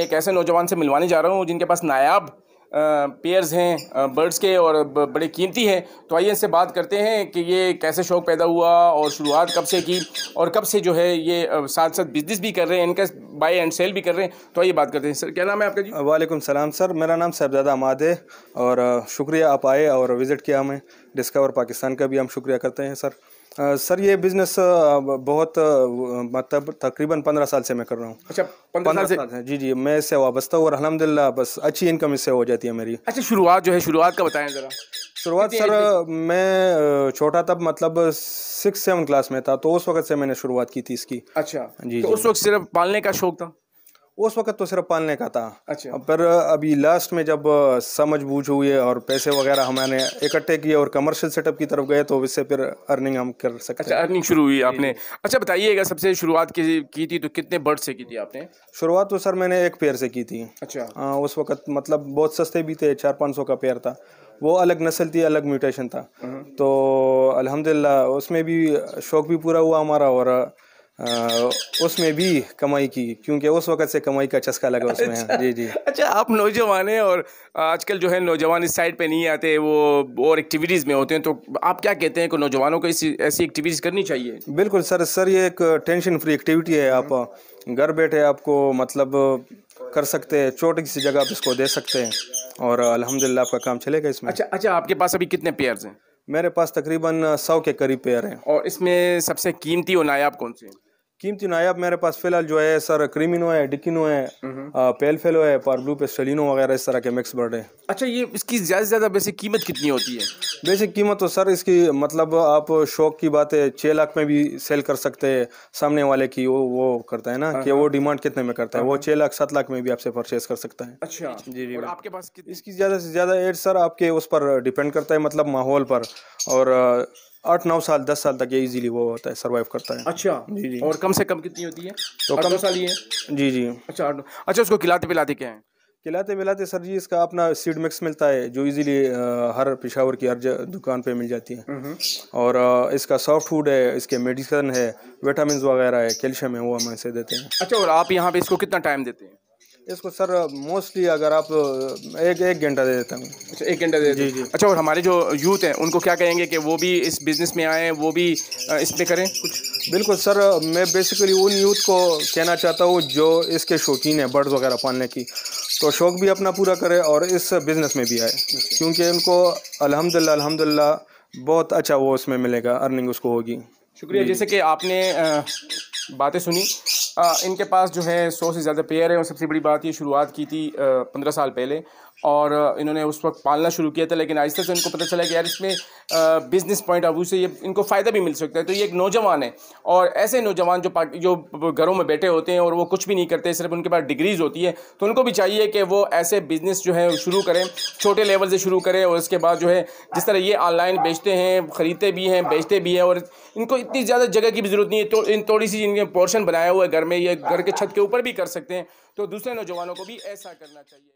ایک ایسے نوجوان سے ملوانے جا رہا ہوں جن کے پاس نایاب پیئرز ہیں برڈز کے اور بڑے قیمتی ہیں تو آئیے ان سے بات کرتے ہیں کہ یہ کیسے شوق پیدا ہوا اور شروعات کب سے کی اور کب سے جو ہے یہ ساتھ ساتھ بزنس بھی کر رہے ہیں ان کا بائی اینڈ سیل بھی کر رہے ہیں تو آئیے بات کرتے ہیں سر کیا نام ہے آپ کا جی وعلیکم السلام سر میرا نام صاحبزادہ اماد ہے اور شکریہ آپ آئے اور وزٹ کیا ہمیں ڈسکور پاکستان کا بھی ہم شکریہ کرتے ہیں سر سر یہ بزنس بہت مطلب تقریباً پندرہ سال سے میں کر رہا ہوں اچھا، جی جی میں وابستہ ہوں اور الحمد للہ بس اچھی انکم اس سے ہو جاتی ہے میری اچھا شروعات جو ہے شروعات کا بتائیں ذرا شروعات سر میں چھوٹا تب مطلب سکس سیون کلاس میں تھا تو اس وقت سے میں نے شروعات کی تھی اس کی اچھا جی, جی، اس وقت جی۔ صرف پالنے کا شوق تھا اس وقت تو صرف پالنے کا تھا اچھا۔ پر ابھی لاسٹ میں جب سمجھ بوجھ ہوئے اور پیسے وغیرہ ہم نے اکٹھے کیے اور کمرشل سیٹ اپ کی طرف گئے تو اس سے پھر ارننگ ارننگ ہم کر سکتے اچھا، شروع ہوئی آپ نے اچھا بتائیے گا سب سے شروعات کی تھی تو کتنے برڈ سے کی تھی آپ نے شروعات تو سر میں نے ایک پیر سے کی تھی اچھا۔ اس وقت مطلب بہت سستے بھی تھے چار پانچ سو کا پیر تھا وہ الگ نسل تھی الگ میوٹیشن تھا ہاں۔ تو الحمدللہ اس میں بھی شوق بھی پورا ہوا ہمارا اور اس میں بھی کمائی کی کیونکہ اس وقت سے کمائی کا چسکا لگا اس میں اچھا۔ جی جی اچھا آپ نوجوان ہیں اور آج کل جو ہے نوجوان اس سائڈ پہ نہیں آتے وہ اور ایکٹیویٹیز میں ہوتے ہیں تو آپ کیا کہتے ہیں کہ نوجوانوں کو ایسی ایکٹیویٹیز کرنی چاہیے بالکل سر سر یہ ایک ٹینشن فری ایکٹیویٹی ہے آپ گھر بیٹھے آپ کو مطلب کر سکتے ہیں چھوٹی سی جگہ آپ اس کو دے سکتے ہیں اور الحمد آپ کا کام چلے گا اس میں اچھا اچھا آپ کے پاس ابھی کتنے پیئرز ہیں میرے پاس تقریباً سو کے قریب پیئر ہیں اور اس میں سب سے قیمتی اور نایاب کون سے قیمتی نایاب میرے پاس فی الحال جو ہے سر کریمینو ہے ڈکینو ہے پیل فیلو ہے پار بلو پیسٹلینو وغیرہ اس طرح کے مکس برڈ ہیں اچھا یہ اس کی زیادہ زیادہ بیسک قیمت کتنی ہوتی ہے بیسک قیمت تو سر اس کی مطلب آپ شوق کی بات ہے چھ لاکھ میں بھی سیل کر سکتے ہیں سامنے والے کی وہ کرتا ہے نا ہاں، کہ وہ ہاں۔ ڈیمانڈ کتنے میں کرتا ہے ہاں، وہ چھ لاکھ سات لاکھ میں بھی آپ سے پرچیز کر سکتا ہے اچھا جی جی آپ کے پاس اس کی زیادہ سے زیادہ ایڈ سر آپ کے اس پر ڈیپینڈ کرتا ہے مطلب ماحول پر اور آٹھ نو سال دس سال تک یہ ایزیلی وہ ہوتا ہے سروائیو کرتا ہے اچھا جی جی اور کم سے کم کتنی ہوتی ہے تو کم سال یہ جی جی اچھا اچھا اس کو کھلاتے پلاتے کیا ہیں کھلاتے پلاتے سر جی اس کا اپنا سیڈ مکس ملتا ہے جو ایزیلی ہر پشاور کی ہر دکان پہ مل جاتی ہے اور اس کا سافٹ فوڈ ہے اس کے میڈیسن ہے وٹامنز وغیرہ ہے کیلشیم ہے وہ ہم اسے دیتے ہیں اچھا اور آپ یہاں پہ اس کو کتنا ٹائم دیتے ہیں اس کو سر موسٹلی اگر آپ ایک ایک گھنٹہ دے دیتا ہوں اچھا ایک گھنٹہ دے دیجیے جی۔ اچھا اور ہمارے جو یوتھ ہیں ان کو کیا کہیں گے کہ وہ بھی اس بزنس میں آئیں وہ بھی اس پہ کریں کچھ بالکل سر میں بیسکلی ان یوتھ کو کہنا چاہتا ہوں جو اس کے شوقین ہیں برڈز وغیرہ پالنے کی تو شوق بھی اپنا پورا کرے اور اس بزنس میں بھی آئے اچھا۔ کیونکہ ان کو الحمد للہ الحمد للہ بہت اچھا وہ اس میں ملے گا ارننگ اس کو ہوگی شکریہ جی، جی۔ جیسے کہ آپ نے باتیں سنی ان کے پاس جو ہے سو سے زیادہ پیئر ہیں اور سب سے بڑی بات یہ شروعات کی تھی پندرہ سال پہلے اور انہوں نے اس وقت پالنا شروع کیا تھا لیکن آہستہ سے ان کو پتہ چلا کہ یار اس میں بزنس پوائنٹ آف ویو سے یہ ان کو فائدہ بھی مل سکتا ہے تو یہ ایک نوجوان ہے اور ایسے نوجوان جو جو گھروں میں بیٹھے ہوتے ہیں اور وہ کچھ بھی نہیں کرتے صرف ان کے پاس ڈگریز ہوتی ہے تو ان کو بھی چاہیے کہ وہ ایسے بزنس جو ہے شروع کریں چھوٹے لیول سے شروع کریں اور اس کے بعد جو ہے جس طرح یہ آن لائن بیچتے ہیں خریدتے بھی ہیں بیچتے بھی ہیں اور ان کو اتنی زیادہ جگہ کی بھی ضرورت نہیں ہے تو ان تھوڑی سی ان کے پورشن بنایا ہوا ہے گھر میں یہ گھر کے چھت کے اوپر بھی کر سکتے ہیں تو دوسرے نوجوانوں کو بھی ایسا کرنا چاہیے